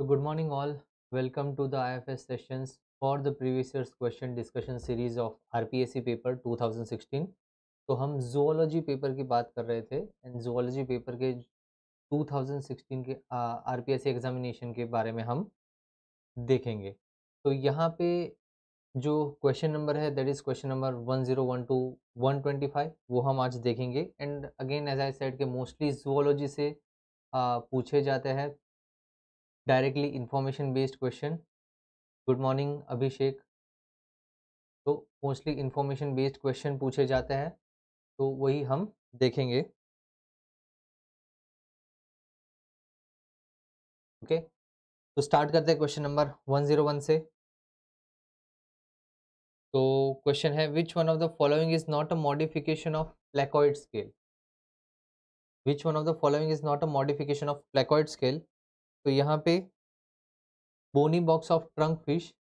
So good morning all. Welcome to the IFS sessions for the previous year's question discussion series of RPSC paper 2016. तो हम zoology paper की बात कर रहे थे एंड zoology paper के 2016 के आर पी एस एग्जामिनेशन के बारे में हम देखेंगे तो यहाँ पे जो क्वेश्चन नंबर है that is question number one zero one two one twenty five वो हम आज देखेंगे and again as I said के मोस्टली जोलॉजी से आ, पूछे जाते हैं directly information based question good morning Abhishek तो मोस्टली इंफॉर्मेशन बेस्ड क्वेश्चन पूछे जाते हैं तो वही हम देखेंगे ओके तो स्टार्ट करते हैं question number one zero one से तो क्वेश्चन है which one of the following is not a modification of placoid scale which one of the following is not a modification of placoid scale तो यहाँ पे bony box of trunk fish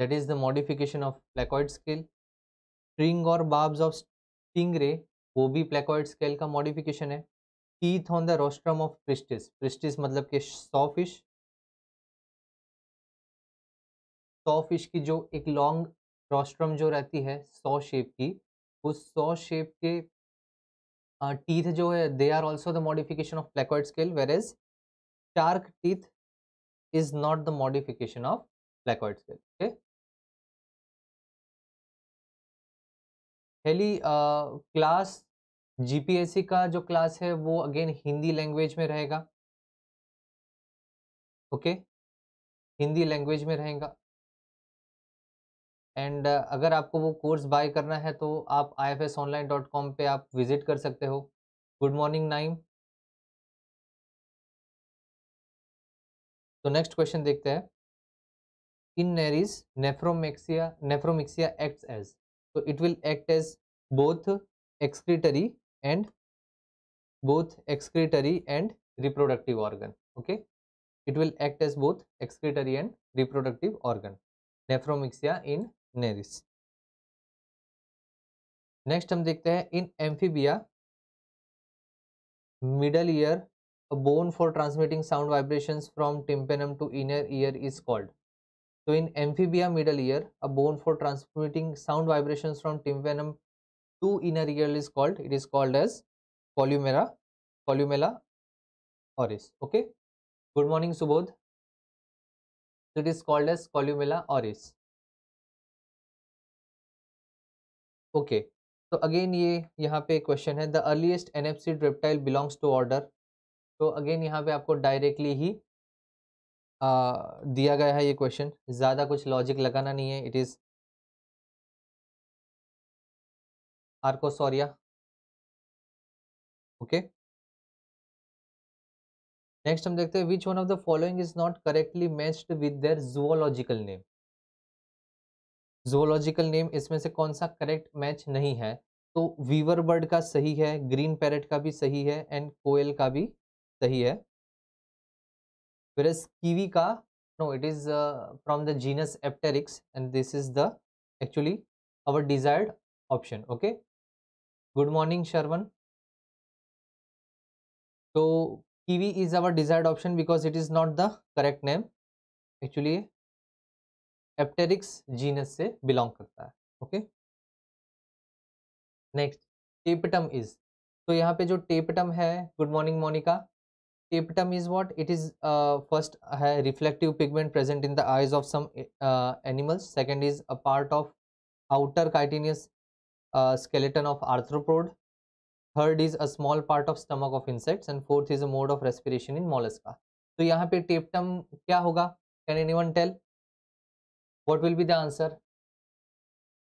that is the modification of placoid scale string और barbs of stingray वो भी placoid scale का modification है teeth on the rostrum of priestess priestess मतलब के सॉ फिश सौ फिश की जो एक लॉन्ग रोस्ट्रम जो रहती है सौ शेप की उस सौ शेप के टीथ uh, जो है they are also the modification of placoid scale whereas shark teeth is not the modification of placoid scale. Okay. heli uh, class gpsc ka jo class hai wo again hindi language mein rahega okay? hindi language mein rahega and uh, अगर आपको वो course buy करना है तो आप I F S online dot com पर आप visit कर सकते हो गुड मॉर्निंग नाइम तो नेक्स्ट क्वेश्चन देखते हैं in Nereis nephromixia nephromixia act as तो it will act as both excretory and both excretory and reproductive organ okay it will act as both excretory and reproductive organ nephromixia in Nereis next हम देखते हैं in Amphibia middle ear A bone for transmitting sound vibrations from tympanum to inner ear is called. So in amphibia middle ear, a bone for transmitting sound vibrations from tympanum to inner ear is called. It is called as columella, columella oris. Okay. Good morning, Subodh. It is called as columella oris. Okay. again again ये यहाँ question question the earliest nfc reptile belongs to order. तो अगेन यहाँ पे आपको directly ही आ, दिया गया है ये क्वेश्चन ज़्यादा कुछ लॉजिक लगाना नहीं है it is Archosauria okay next हम देखते हैं which one of the following is not correctly matched with their zoological name zoological name इसमें से कौन सा करेक्ट मैच नहीं है तो वीवर बर्ड का सही है ग्रीन पैरेट का भी सही है एंड कोयल का भी सही है फिर कीवी का no it is from the genus Apteryx and this is the actually our desired option okay good morning Sharvan तो kiwi is our desired option because it is not the correct name actually Apteryx genus से belong करता है okay next tapetum is तो यहाँ पे जो tapetum है good morning Monica tapetum is what it is uh, first a reflective pigment present in the eyes of some uh, animals second is a part of outer chitinous uh, skeleton of arthropod third is a small part of stomach of insects and fourth is a mode of respiration in mollusca So, यहाँ पे tapetum क्या होगा can any one tell what will be the answer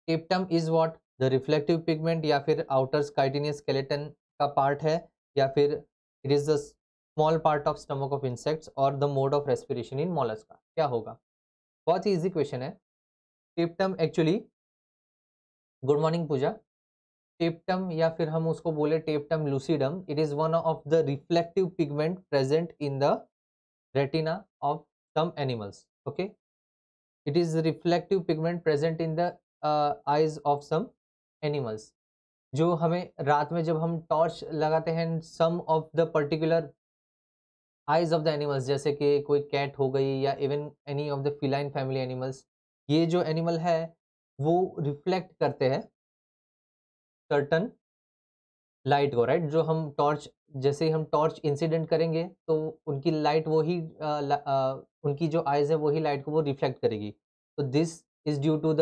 tapetum is what the reflective pigment या फिर outer chitinous skeleton का part है या फिर small part of stomach of insects और the mode of respiration in का क्या होगा बहुत ही इजी क्वेश्चन है tapetum actually good morning Pooja tapetum या फिर हम उसको बोले tapetum lucidum it is one of the reflective pigment present in the retina of some animals okay it is reflective pigment present in the eyes of some animals जो हमें रात में जब हम टॉर्च लगाते हैं some of the particular eyes of the animals जैसे कि कोई कैट हो गई या even any of the feline family animals ये जो एनिमल है वो रिफ्लेक्ट करते हैं सर्टन लाइट को राइट जो हम टॉर्च जैसे ही हम टॉर्च इंसिडेंट करेंगे तो उनकी लाइट वो ही आ, ल, आ, उनकी जो आइज है वही लाइट को वो रिफ्लेक्ट करेगी तो this is due to the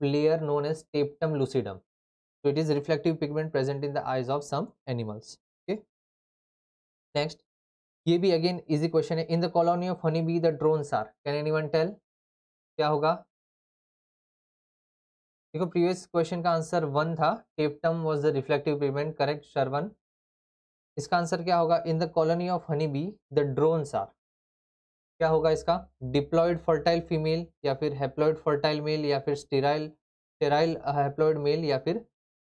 layer known as tapetum lucidum so it is reflective pigment present in the eyes of some animals okay next ये भी अगेन इजी क्वेश्चन है in the colony of honey bee the drone are can any one tell क्या होगा देखो previous question का answer one था tapetum was the reflective pigment correct Sharvan इसका answer क्या होगा in the colony of honey bee the drone are क्या होगा इसका डिप्लॉयड फर्टाइल फीमेल या फिर हेप्लॉयड फर्टाइल मेल या फिर स्टेराइल स्टेराइल हेप्लॉयड मेल या फिर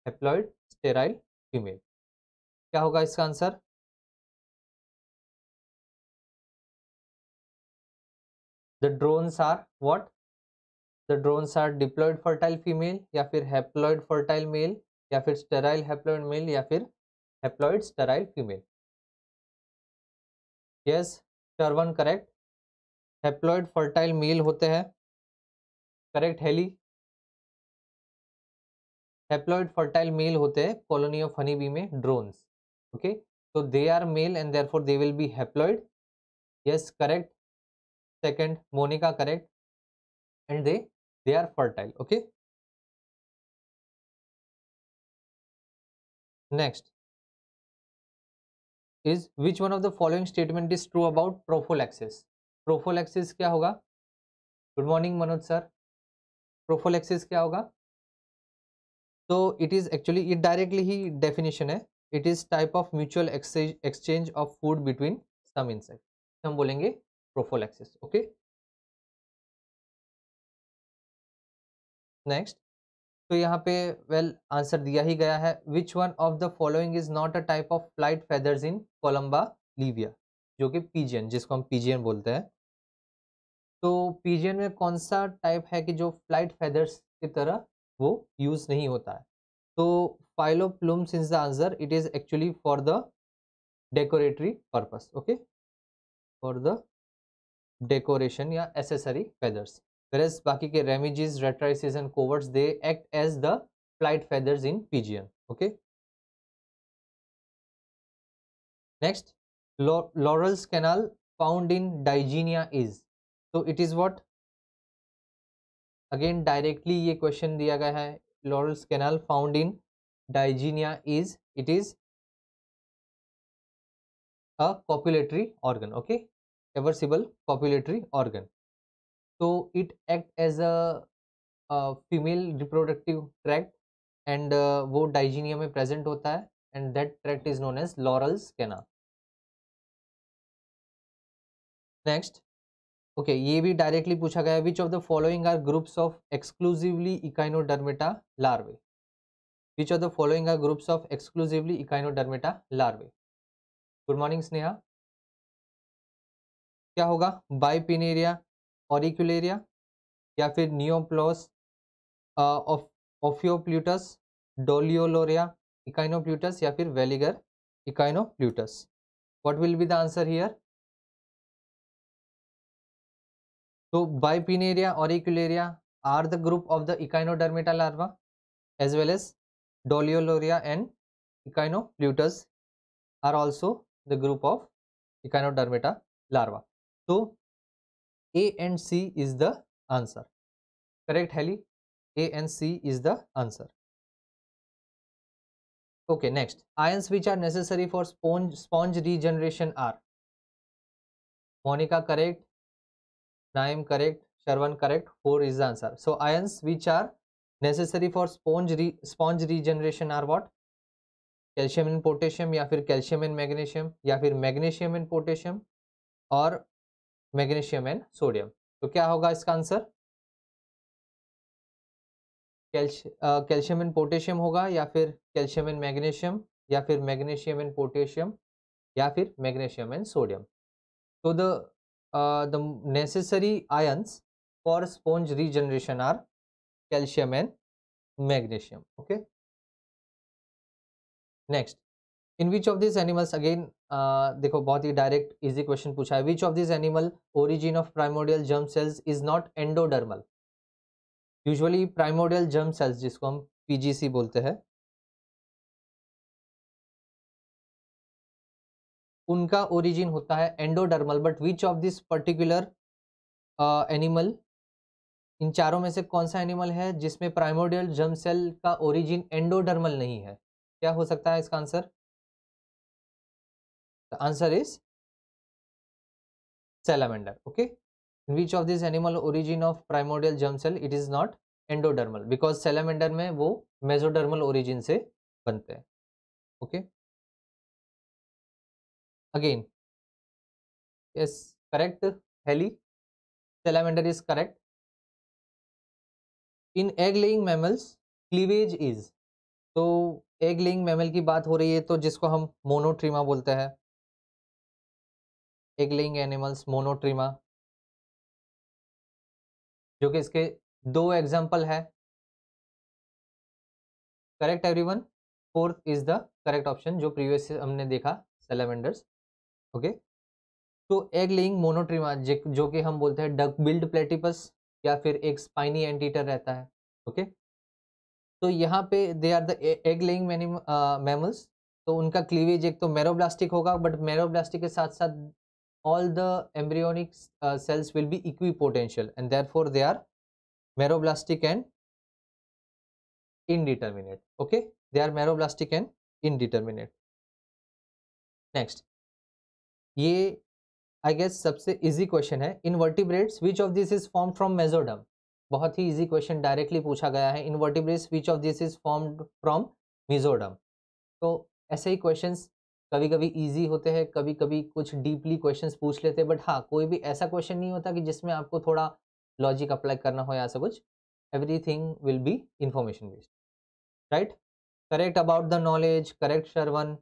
हेप्लॉयड स्टेराइल फीमेल क्या होगा इसका answer the drones are what the drones are diploid fertile female या फिर हैप्लॉयड फर्टाइल मेल या फिर स्टेराइल हैप्लॉयड मेल या फिर हैप्लॉयड स्टेराइल फीमेल यस टर्वन करेक्ट हैप्लॉयड फर्टाइल मेल होते हैं करेक्ट हेली हैप्लॉयड फर्टाइल मेल होते हैं कॉलोनी ऑफ हनी बी में ड्रोन्स ओके तो they are male and therefore they will be haploid yes correct second monica correct and they they are fertile okay next is which one of the following statement is true about prophylaxis prophylaxis क्या होगा good morning Manoj sir prophylaxis क्या होगा तो it is actually ये directly ही definition है it is type of mutual exchange of food between some insect हम बोलेंगे prophylaxis okay next तो यहाँ पे वेल well, आंसर दिया ही गया है which one of the following is not a type of flight feathers in Columba livia जो कि पीजीएन जिसको हम पीजीएन बोलते हैं तो पीजीएन में कौन सा टाइप है कि जो फ्लाइट फेदर्स की तरह वो यूज़ नहीं होता है तो filoplume is the answer it is actually for the decoratory purpose okay for the decoration या एसेसरी फेदर्स फेदर्स बाकी के remiges rectrices and coverts they act as the flight feathers in pigeon okay next Laurer's canal found in Digenea is तो it is what again directly ये question दिया गया है Laurer's canal found in Digenea is it is a copulatory organ okay reversible copulatory organ so it act as a, a female reproductive tract and uh, वो डाइजीनिया में present होता है and that tract is known as Laurer's canal next okay ये भी directly पूछा गया which of the following are groups of exclusively Echinodermata larvae which of the following are groups of exclusively Echinodermata larvae good morning Sneha क्या होगा bipinnaria ऑरिकुलेरिया या फिर नियोप्लोस ऑफियोप्लूटस डोलियोलोरिया echinopluteus या फिर veliger echinopluteus what will be the answer here तो bipinnaria auricularia are the group of the echinodermata larva as well as doliolaria and echinopluteus are also the group of echinodermata larva तो A and C is the answer correct Haley A and C is the answer okay next ions which are necessary for sponge sponge regeneration are Monika correct Naim correct Sharvan correct four is the answer so ions which are necessary for sponge re sponge regeneration are what calcium and potassium या फिर calcium and magnesium या फिर magnesium and potassium और magnesium and sodium तो क्या होगा इसका answer calcium and potassium होगा या फिर कैल्शियम एंड मैग्नीशियम या फिर मैग्नीशियम एंड पोटेशियम या फिर मैग्नीशियम एंड सोडियम तो the the necessary ions for sponge regeneration are calcium and magnesium okay next in which of this animals again देखो बहुत ही डायरेक्ट इजी क्वेश्चन पूछा है which of this animal origin of primordial germ cells is not endodermal usually primordial germ cells जिसको हम PGC बोलते हैं उनका ओरिजिन होता है endodermal but which of this particular animal इन चारों में से कौन सा एनिमल है जिसमें प्राइमोडियल जर्म सेल का ओरिजिन एंडोडर्मल नहीं है क्या हो सकता है इसका answer The answer is salamander. Okay. In which of these animal origin of primordial germ cell? It is endodermal because salamander में वो मेजोडर्मल ओरिजिन से बनते हैं okay again yes correct Haley salamander is correct in egg laying mammals cleavage is तो egg laying mammal की बात हो रही है तो जिसको हम मोनोट्रीमा बोलते हैं एग लेइंग एनिमल्स मोनोट्रीमा जो कि इसके दो एग्जाम्पल है correct everyone fourth is the correct option जो प्रीवियस हमने देखा सेलेमेंडर्स ओके तो एग लेइंग मोनोट्रीमा जो कि हम बोलते हैं डक बिल्ड प्लेटिपस या फिर एक स्पाइनी एंटीटर रहता है ओके तो यहाँ पे they are the egg laying mammals तो उनका क्लीवेज एक तो मेरोब्लास्टिक होगा बट मेरोब्लास्टिक के साथ साथ all the embryonic uh, cells will be equipotential and therefore they are meroblastic and indeterminate okay they are meroblastic and indeterminate next ye i guess sabse easy question hai in which of these is formed from mesoderm bahut hi easy question directly pucha gaya hai which of these is formed from mesoderm so aise questions कभी कभी easy होते हैं कभी कभी कुछ deeply question पूछ लेते हैं बट हाँ कोई भी ऐसा क्वेश्चन नहीं होता कि जिसमें आपको थोड़ा लॉजिक अप्लाई करना हो या सब कुछ everything will be information based right correct about the knowledge correct Sharvan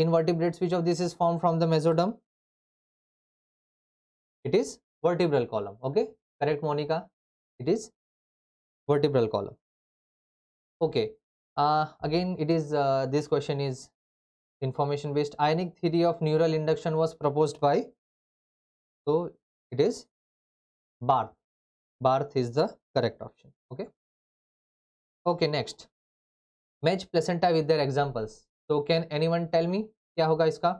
in vertebrate switch of this is form from the mesoderm it is vertebral column okay correct Monika it is vertebral column okay again it is this question is information based ionic theory of neural induction was proposed by so it is barth barth is the correct option okay okay next match placenta with their examples so can anyone tell me kya hoga iska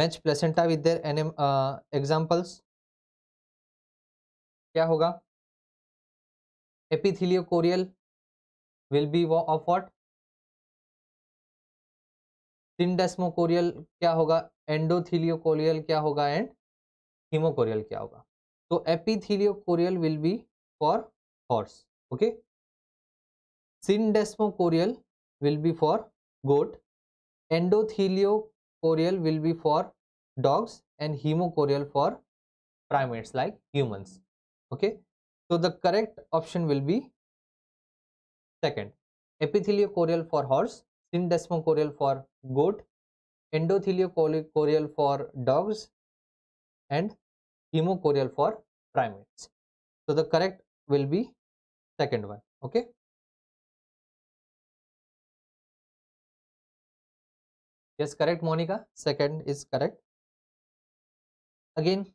match placenta with their NM, uh, examples क्या होगा epitheliochorial will be of what syndesmochorial क्या होगा एंडोथिलियोकोरियल क्या होगा and haemochorial क्या होगा तो epitheliochorial will be for horse okay syndesmochorial will be for goat endotheliochorial will be for dogs and hemochorial for primates like humans okay so तो the correct option will be second epitheliochorial for horse syndesmocoreal for goat, endotheliocoreal for dogs, and hemocoreal for primates. So the correct will be second one. Okay. Yes, correct, Monica. Second is correct. Again,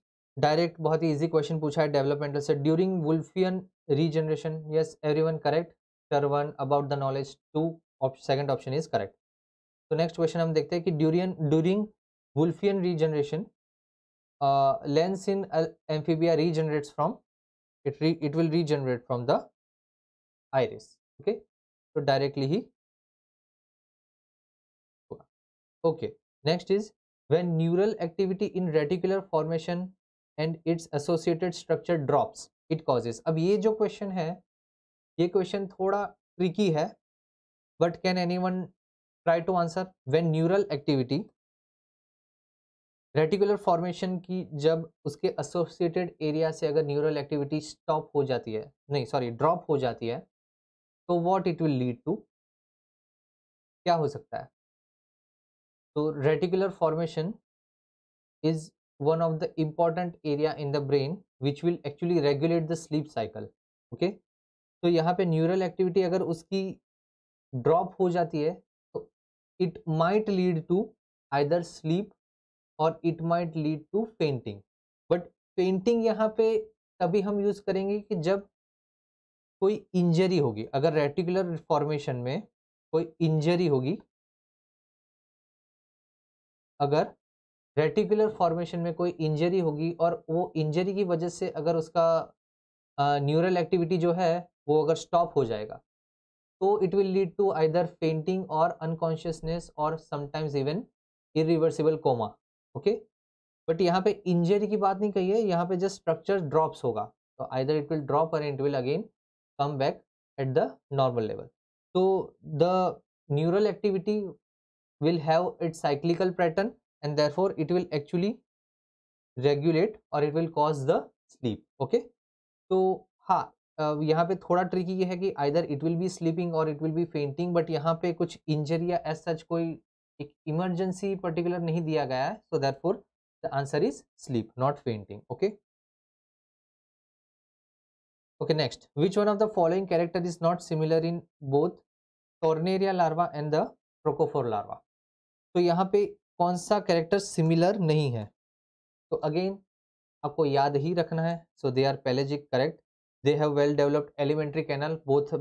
direct बहुत ही easy question पूछा है developmental से during Wolffian regeneration yes everyone correct Tarvan about the knowledge to second option is correct तो next question हम देखते हैं कि during during Wolffian regeneration lens in amphibia regenerates from it re it will regenerate from the iris okay तो directly ही okay next is when neural activity in reticular formation and its associated structure drops it causes अब ये जो question है ये question थोड़ा tricky है but can any anyone try to answer when neural activity reticular formation की जब उसके एसोसिएटेड एरिया से अगर न्यूरल एक्टिविटी स्टॉप हो जाती है नहीं सॉरी ड्रॉप हो जाती है तो what it will lead to क्या हो सकता है तो reticular formation is one of the important area in the brain which will actually regulate the sleep cycle okay तो यहाँ पे न्यूरल एक्टिविटी अगर उसकी ड्रॉप हो जाती है तो it might lead to either sleep और it might lead to fainting but fainting यहाँ पे तभी हम यूज़ करेंगे कि जब कोई इंजरी होगी अगर रेटिकुलर फॉर्मेशन में कोई इंजरी होगी अगर रेटिकुलर फॉर्मेशन में कोई इंजरी होगी और वो इंजरी की वजह से अगर उसका न्यूरल एक्टिविटी जो है वो अगर स्टॉप हो जाएगा तो it will lead to either fainting और अनकॉन्शियसनेस और sometimes even irreversible coma okay but यहाँ पे इंजरी की बात नहीं कही है यहाँ पे जस्ट स्ट्रक्चर ड्रॉप्स होगा तो आइदर इट विल ड्रॉप और it will again come back at the normal level तो the neural activity have its cyclical pattern and therefore it will actually regulate और it will cause the sleep okay तो हाँ यहाँ पे थोड़ा tricky ये है कि either it will be sleeping और it will be fainting but यहाँ पे कुछ इंजरी या एज सच कोई एक इमरजेंसी पर्टिकुलर नहीं दिया गया है so that for the answer is sleep not fainting okay okay next which one of the following character is not similar in both tornaria larva and the trochophore larva तो यहाँ पे कौन सा character similar नहीं है तो again आपको याद ही रखना है so they are pelagic correct they have well developed alimentary canal both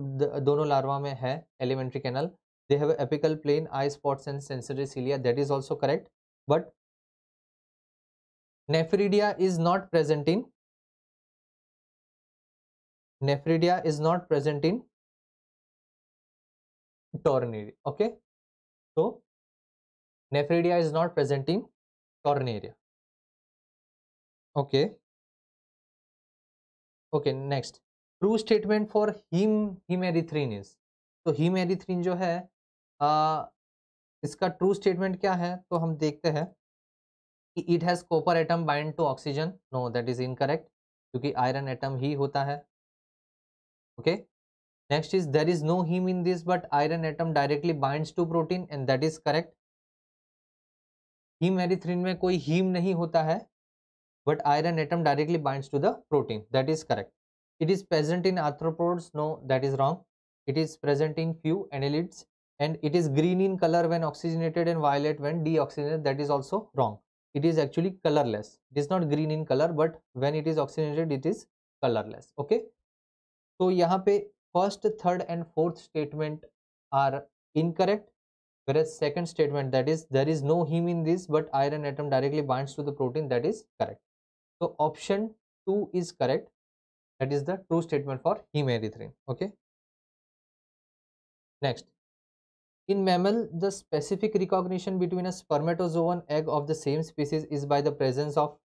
दोनों लार्वा में है alimentary canal they have apical plane eye spots and sensory cilia that is also correct but nephridia is not present in is not present in in okay okay nephridia is not present in in okay okay okay next true statement for heme hemerythrin is तो hemerythrin जो है आ, इसका true statement क्या है तो हम देखते हैं कि it has copper atom bind to oxygen no that is incorrect क्योंकि आयरन एटम ही होता है okay next is there is no heme in this but iron atom directly bind to protein and that is correct hemerythrin में कोई haem नहीं होता है but iron atom directly binds to the protein. That is correct. It is present in arthropods. No, that is wrong. It is present in few annelids and it is green in color when oxygenated and violet when deoxygenated. That is also wrong. It is actually colorless. It is not green in color, but when it is oxygenated, it is colorless. Okay. So, यहाँ first, third and fourth statement are incorrect whereas second statement that is there is no heme in this but iron atom directly binds to the protein that is correct तो option two is correct that is the true statement for hemerythrin okay next in mammal the specific recognition between a spermatozoon egg of the same species is by the presence of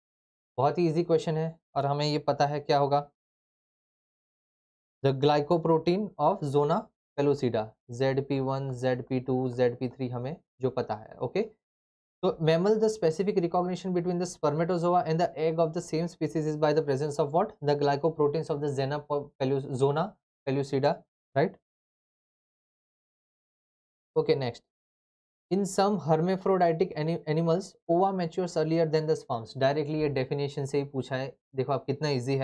बहुत ही easy question है और हमें ये पता है क्या होगा the glycoprotein of zona pellucida Z P one Z P two Z P three हमें जो पता है okay okay? So mammal, the specific recognition between the spermatozoa and the egg of the same species is by the presence of what? The glycoproteins of the zona pellucida, right? Okay, next. In some hermaphroditic ani animals, ova matures earlier than the sperms. Directly a definition से ही पूछा है देखो आप is easy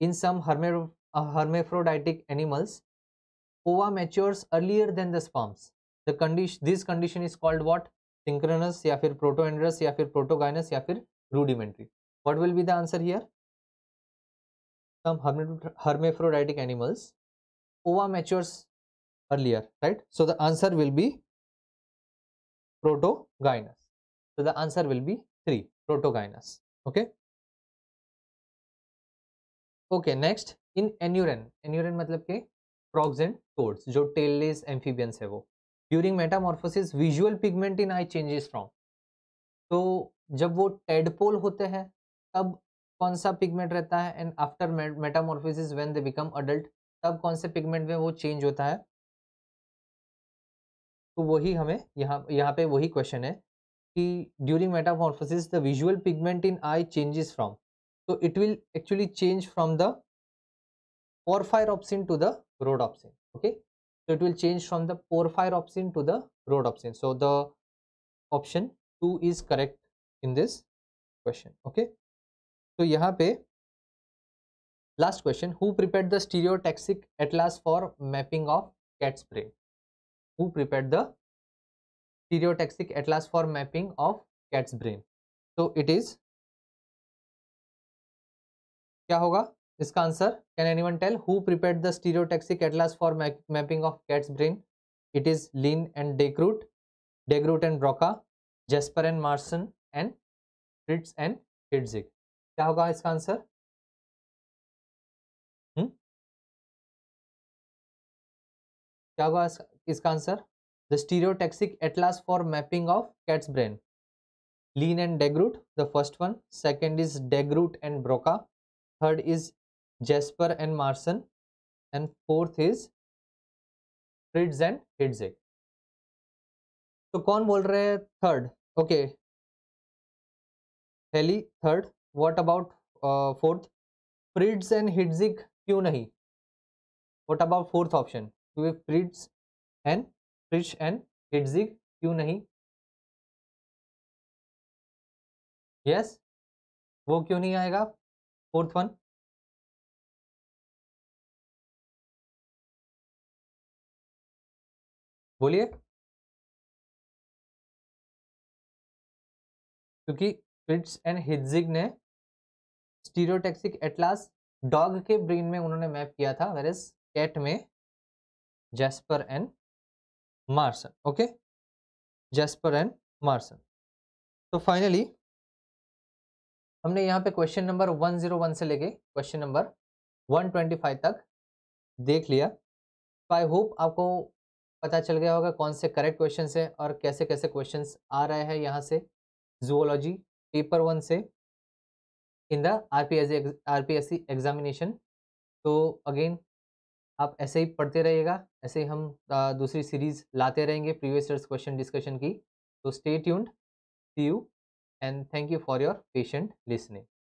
In some uh, hermaphroditic animals, ova matures earlier than the sperms. The condition, this condition is called what? Synchronous या फिर protandrous या फिर protogynous या फिर rudimentary what will be the answer here hermaphroditic animals ova matures earlier right so the answer will be protogynous so the answer will be three protogynous okay okay next in anuran anuran मतलब के frogs and जो tailless amphibians है वो during metamorphosis visual pigment in eye changes from तो जब वो tadpole होते हैं तब कौन सा पिगमेंट रहता है and after metamorphosis when they become adult तब कौन से पिगमेंट में वो चेंज होता है तो वही हमें यहाँ यहाँ पे वही क्वेश्चन है कि during metamorphosis the visual pigment in eye changes from तो it will actually change from the fire option to the rod option okay So it will change from the porphyre opsin to the rhodopsin opsin. So the option 2 is correct in this question. Okay. So यहाँ pe last question who prepared the stereotaxic atlas for mapping of cat's brain? Who prepared the stereotaxic atlas for mapping of cat's brain? So it is क्या होगा This answer. Can anyone tell who prepared the stereotaxic atlas for mapping of cat's brain? It is Lean and Degroot, Degroot and Broca, Jasper and Marson, and Fritz and Kitzig. क्या होगा इसका answer क्या होगा इसका answer the stereotaxic atlas for mapping of cat's brain lean and degroot the first one. Second is degroot and broca third is Jasper and Marsan and fourth is Fritsch and Hitzig. तो कौन बोल रहे हैं third okay Haley third what about fourth Fritsch and Hitzig क्यों नहीं what about fourth option क्योंकि फ्रिड्स and फ्रिश and Hitzig क्यों नहीं यस yes? वो क्यों नहीं आएगा फोर्थ वन बोलिए क्योंकि फिट्स एंड हिजिग ने स्टीरियोटेक्सिक एटलास डॉग के ब्रेन में उन्होंने मैप किया था वेर कैट में Jasper and Marsan okay Jasper and Marsan तो फाइनली हमने यहाँ पे क्वेश्चन नंबर 101 से लेके क्वेश्चन नंबर 125 तक देख लिया तो आई होप आपको पता चल गया होगा कौन से करेक्ट क्वेश्चन हैं और कैसे कैसे क्वेश्चन आ रहे हैं यहाँ से जूलॉजी पेपर वन से in the R P S R P S C examination तो अगेन आप ऐसे ही पढ़ते रहिएगा ऐसे ही हम दूसरी सीरीज लाते रहेंगे प्रीवियस ईयर्स क्वेश्चन डिस्कशन की तो stay tuned see you and thank you for your patient listening